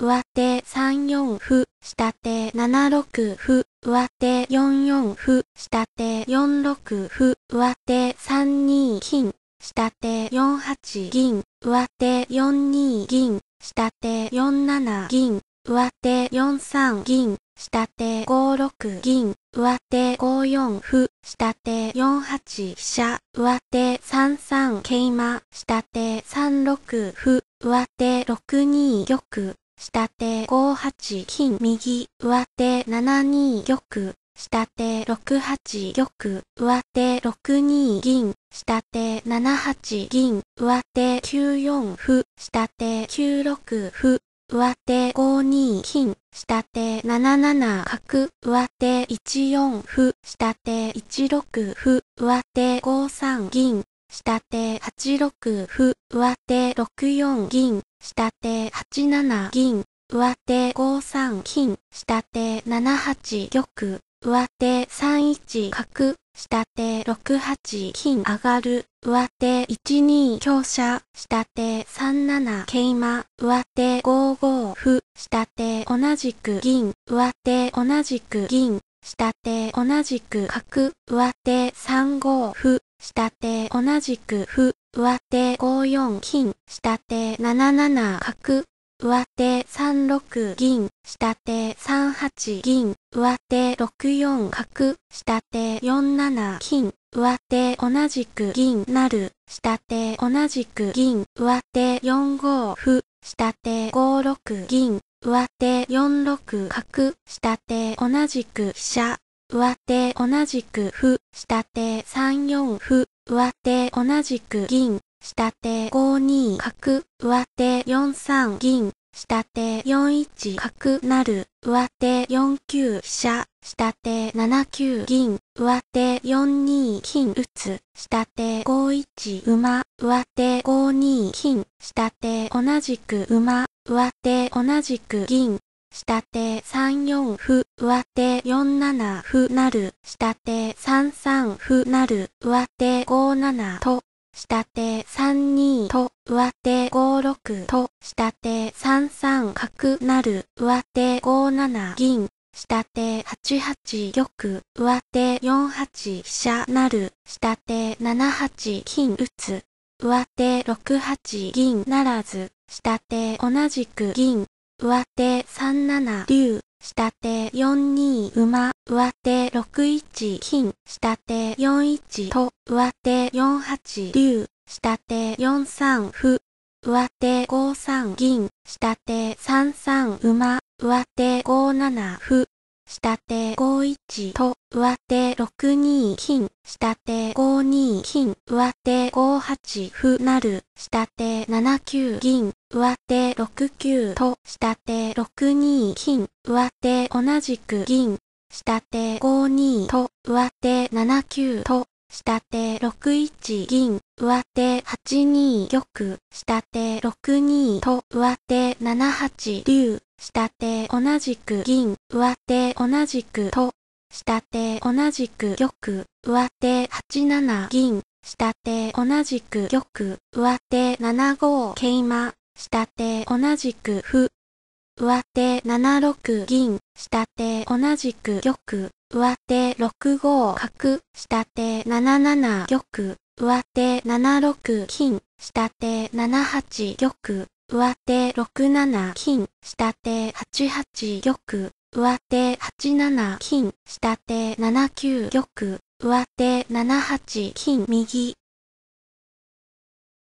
上手3四歩、下手7六歩、上手4四歩、下手4六歩、上手3二金、下手4八銀、上手4二銀、下手4七銀、上手4三銀、下手5六銀、上手5四歩、下手4八飛車、上手3三桂馬、下手3六歩、上手6二玉。下手5八金右、上手7二玉、下手6八玉、上手6二銀、下手7八銀、上手9四歩、下手9六歩、上手5二金、下手7七角、上手1四歩、下手1六歩、上手5三銀、下手8六歩、上手6四銀、下手8七銀、上手5三金、下手7八玉、上手3一角、下手6八金上がる、上手1二強者、下手3七桂馬、上手5五歩、下手同じく銀、上手同じく銀、下手同じく角、上手3五歩、下手同じく歩、上手5四金、下手7七角、上手3六銀、下手3八銀、上手6四角、下手4七金、上手同じく銀なる、下手同じく銀、上手4五歩、下手5六銀、上手4六角、下手同じく飛車、上手同じく歩、下手3四歩、上手同じく銀、下手5二角、上手4三銀、下手4一角なる、上手4九飛車、下手7九銀、上手4二金打つ、下手5一馬、上手5二金、下手同じく馬、上手同じく銀、下手3四歩、上手4七歩なる、下手3三歩なる、上手5七と、下手3二と、上手5六と、下手3三角なる、上手5七銀、下手8八玉、上手4八飛車なる、下手7八金打つ、上手6八銀ならず、下手同じく銀、上手3七竜、下手4二馬、上手6一金、下手4一と、上手4八竜、下手4三歩、上手5三銀、下手3三馬、上手5七歩。下手5一と上手6二金、下手5二金、上手5八歩なる、下手7九銀、上手6九と下手6二金、上手同じく銀、下手5二と上手7九と下手6一銀、上手8二玉、下手6二と、上手7八竜、下手同じく銀、上手同じくと、下手同じく玉、上手8七銀、下手同じく玉、上手7五桂馬、下手同じく歩、上手7六銀、下手同じく玉、上手6五角、下手7七玉、上手7六金、下手7八玉、上手6七金、下手8八玉、上手8七金、下手7九玉、上手7八金右、